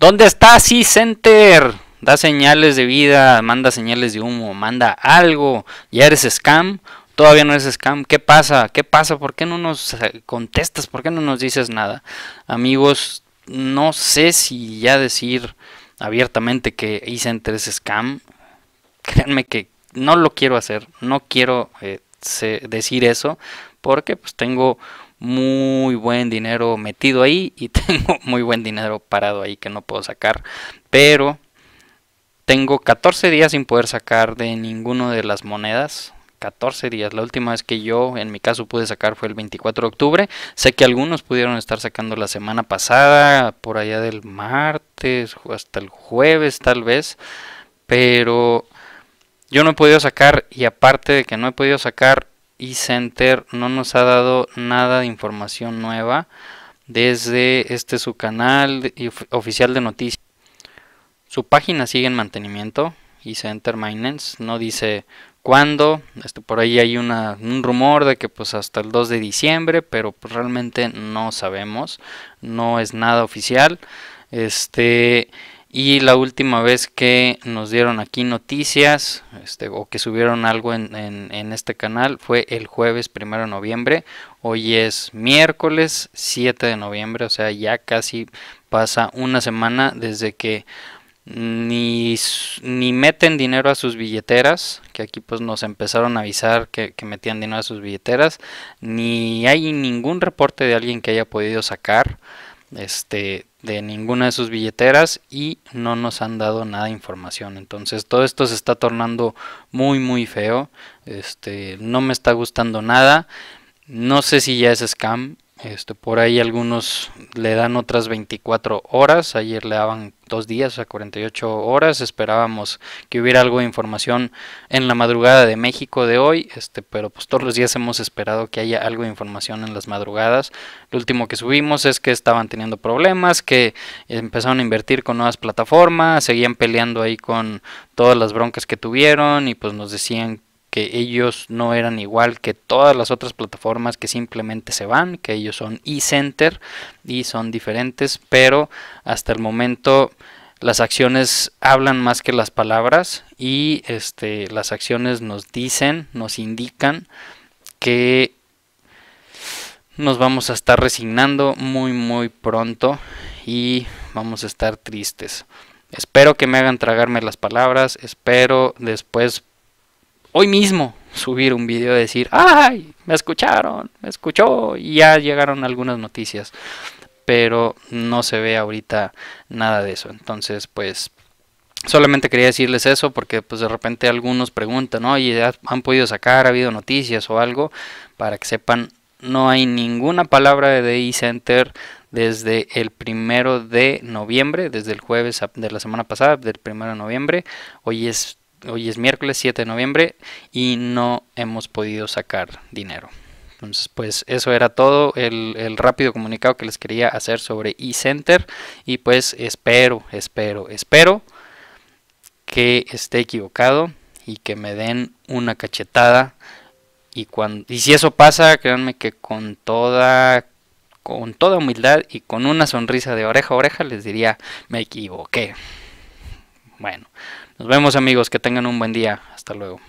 ¿Dónde está e Center? Da señales de vida, manda señales de humo, manda algo. ¿Ya eres scam? Todavía no eres scam. ¿Qué pasa? ¿Qué pasa? ¿Por qué no nos eh, contestas? ¿Por qué no nos dices nada? Amigos, no sé si ya decir abiertamente que E-Center es scam. Créanme que no lo quiero hacer. No quiero eh, decir eso porque pues tengo muy buen dinero metido ahí y tengo muy buen dinero parado ahí que no puedo sacar. Pero tengo 14 días sin poder sacar de ninguna de las monedas. 14 días. La última vez que yo, en mi caso, pude sacar fue el 24 de octubre. Sé que algunos pudieron estar sacando la semana pasada, por allá del martes hasta el jueves tal vez. Pero yo no he podido sacar y aparte de que no he podido sacar, e Center no nos ha dado nada de información nueva desde este su canal oficial de noticias. Su página sigue en mantenimiento e Center Maintenance no dice cuándo. Este, por ahí hay un rumor de que pues hasta el 2 de diciembre, pero pues, realmente no sabemos, no es nada oficial. Este y la última vez que nos dieron aquí noticias este, o que subieron algo en, este canal fue el jueves 1 de noviembre. Hoy es miércoles 7 de noviembre, o sea, ya casi pasa una semana desde que ni, ni meten dinero a sus billeteras, que aquí pues nos empezaron a avisar que, que metían dinero a sus billeteras, ni hay ningún reporte de alguien que haya podido sacar este de ninguna de sus billeteras y no nos han dado nada de información. Entonces todo esto se está tornando muy muy feo. Este, no me está gustando nada. No sé si ya es scam. Este, por ahí algunos le dan otras 24 horas, ayer le daban dos días, a 48 horas, esperábamos que hubiera algo de información en la madrugada de México de hoy, este, pero pues todos los días hemos esperado que haya algo de información en las madrugadas. Lo último que subimos es que estaban teniendo problemas, que empezaron a invertir con nuevas plataformas, seguían peleando ahí con todas las broncas que tuvieron y pues nos decían que que ellos no eran igual que todas las otras plataformas que simplemente se van, que ellos son e y son diferentes, pero hasta el momento las acciones hablan más que las palabras y este, las acciones nos dicen, nos indican que nos vamos a estar resignando muy muy pronto y vamos a estar tristes. Espero que me hagan tragarme las palabras, espero después hoy mismo subir un video y decir, ¡ay! Me escucharon, me escuchó y ya llegaron algunas noticias. Pero no se ve ahorita nada de eso. Entonces, pues solamente quería decirles eso porque pues de repente algunos preguntan, oye, ¿han podido sacar? ¿Ha habido noticias o algo? Para que sepan, no hay ninguna palabra de DI Center desde el primero de noviembre, desde el jueves de la semana pasada, del primero de noviembre. Hoy es hoy es miércoles 7 de noviembre y no hemos podido sacar dinero. Entonces, pues eso era todo el, el rápido comunicado que les quería hacer sobre eCenter. Y pues espero, espero, espero que esté equivocado y que me den una cachetada. Y, cuando, y si eso pasa, créanme que con toda, con toda humildad y con una sonrisa de oreja a oreja les diría, me equivoqué. Bueno, nos vemos amigos, que tengan un buen día. Hasta luego.